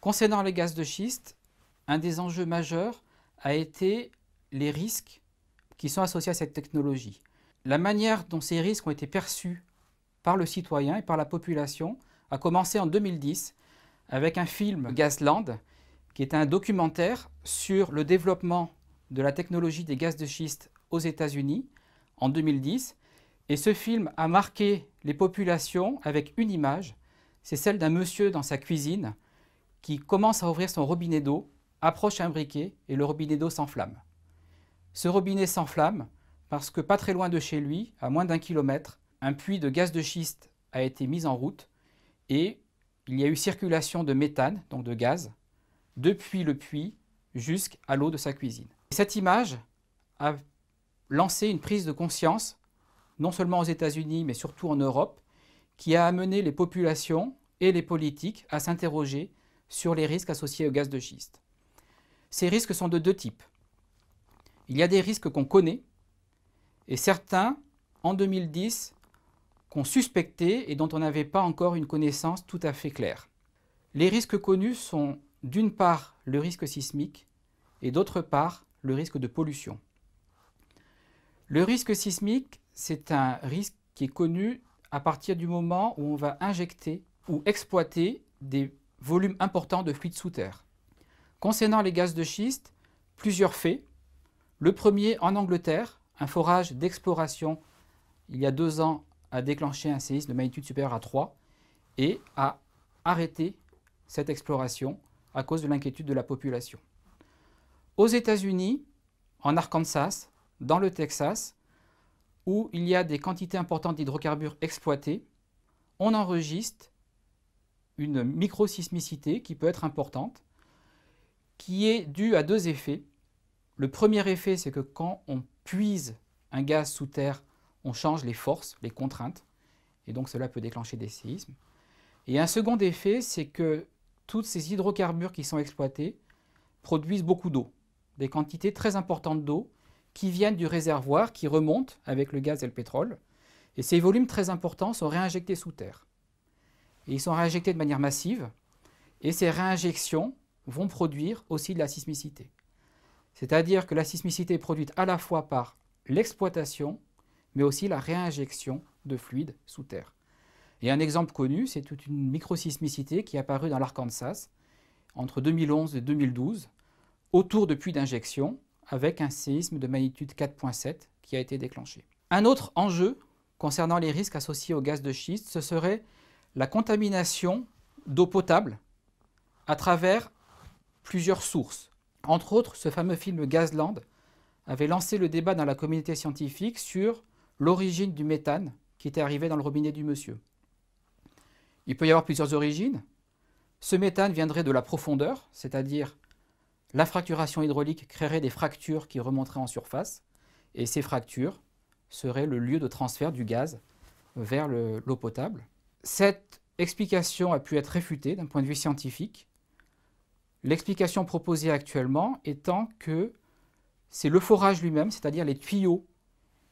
Concernant les gaz de schiste, un des enjeux majeurs a été les risques qui sont associés à cette technologie. La manière dont ces risques ont été perçus par le citoyen et par la population a commencé en 2010 avec un film Gasland, qui est un documentaire sur le développement de la technologie des gaz de schiste aux États-Unis en 2010. Et ce film a marqué les populations avec une image, c'est celle d'un monsieur dans sa cuisine qui commence à ouvrir son robinet d'eau, approche un briquet et le robinet d'eau s'enflamme. Ce robinet s'enflamme parce que pas très loin de chez lui, à moins d'un kilomètre, un puits de gaz de schiste a été mis en route et il y a eu circulation de méthane, donc de gaz, depuis le puits jusqu'à l'eau de sa cuisine. Cette image a lancé une prise de conscience, non seulement aux États-Unis, mais surtout en Europe, qui a amené les populations et les politiques à s'interroger sur les risques associés au gaz de schiste. Ces risques sont de deux types. Il y a des risques qu'on connaît et certains, en 2010, qu'on suspectait et dont on n'avait pas encore une connaissance tout à fait claire. Les risques connus sont d'une part le risque sismique et d'autre part le risque de pollution. Le risque sismique, c'est un risque qui est connu à partir du moment où on va injecter ou exploiter des volume important de fuites sous terre. Concernant les gaz de schiste, plusieurs faits. Le premier, en Angleterre, un forage d'exploration il y a deux ans a déclenché un séisme de magnitude supérieure à 3 et a arrêté cette exploration à cause de l'inquiétude de la population. Aux États-Unis, en Arkansas, dans le Texas, où il y a des quantités importantes d'hydrocarbures exploitées, on enregistre une microsismicité qui peut être importante, qui est due à deux effets. Le premier effet, c'est que quand on puise un gaz sous terre, on change les forces, les contraintes, et donc cela peut déclencher des séismes. Et un second effet, c'est que toutes ces hydrocarbures qui sont exploités produisent beaucoup d'eau, des quantités très importantes d'eau qui viennent du réservoir, qui remontent avec le gaz et le pétrole, et ces volumes très importants sont réinjectés sous terre ils sont réinjectés de manière massive, et ces réinjections vont produire aussi de la sismicité. C'est-à-dire que la sismicité est produite à la fois par l'exploitation, mais aussi la réinjection de fluides sous terre. Et un exemple connu, c'est toute une microsismicité qui est apparue dans l'Arkansas entre 2011 et 2012, autour de puits d'injection, avec un séisme de magnitude 4.7 qui a été déclenché. Un autre enjeu concernant les risques associés au gaz de schiste, ce serait la contamination d'eau potable à travers plusieurs sources. Entre autres, ce fameux film Gazland avait lancé le débat dans la communauté scientifique sur l'origine du méthane qui était arrivé dans le robinet du monsieur. Il peut y avoir plusieurs origines. Ce méthane viendrait de la profondeur, c'est-à-dire la fracturation hydraulique créerait des fractures qui remonteraient en surface, et ces fractures seraient le lieu de transfert du gaz vers l'eau potable. Cette explication a pu être réfutée d'un point de vue scientifique, l'explication proposée actuellement étant que c'est le forage lui-même, c'est-à-dire les tuyaux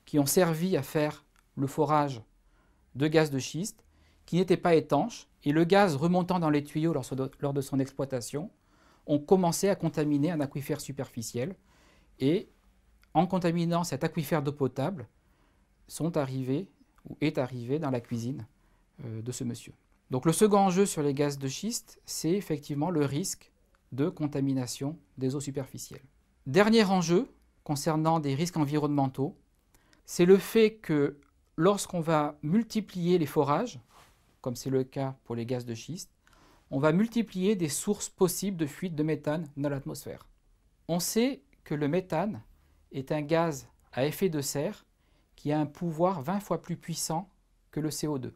qui ont servi à faire le forage de gaz de schiste, qui n'étaient pas étanches, et le gaz remontant dans les tuyaux lors de son exploitation, ont commencé à contaminer un aquifère superficiel, et en contaminant cet aquifère d'eau potable, sont arrivés ou est arrivé dans la cuisine euh, de ce monsieur. Donc le second enjeu sur les gaz de schiste, c'est effectivement le risque de contamination des eaux superficielles. Dernier enjeu concernant des risques environnementaux, c'est le fait que lorsqu'on va multiplier les forages, comme c'est le cas pour les gaz de schiste, on va multiplier des sources possibles de fuite de méthane dans l'atmosphère. On sait que le méthane est un gaz à effet de serre qui a un pouvoir 20 fois plus puissant que le CO2.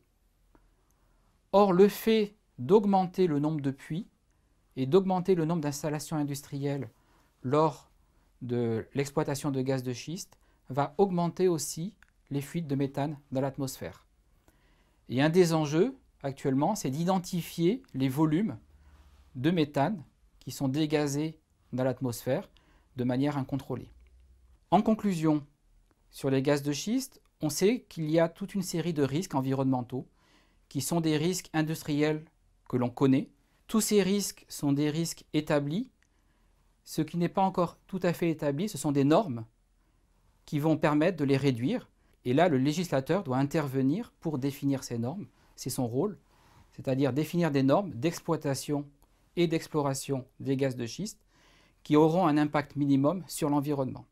Or, le fait d'augmenter le nombre de puits et d'augmenter le nombre d'installations industrielles lors de l'exploitation de gaz de schiste va augmenter aussi les fuites de méthane dans l'atmosphère. Et un des enjeux actuellement, c'est d'identifier les volumes de méthane qui sont dégazés dans l'atmosphère de manière incontrôlée. En conclusion, sur les gaz de schiste, on sait qu'il y a toute une série de risques environnementaux qui sont des risques industriels que l'on connaît. Tous ces risques sont des risques établis. Ce qui n'est pas encore tout à fait établi, ce sont des normes qui vont permettre de les réduire. Et là, le législateur doit intervenir pour définir ces normes. C'est son rôle, c'est-à-dire définir des normes d'exploitation et d'exploration des gaz de schiste qui auront un impact minimum sur l'environnement.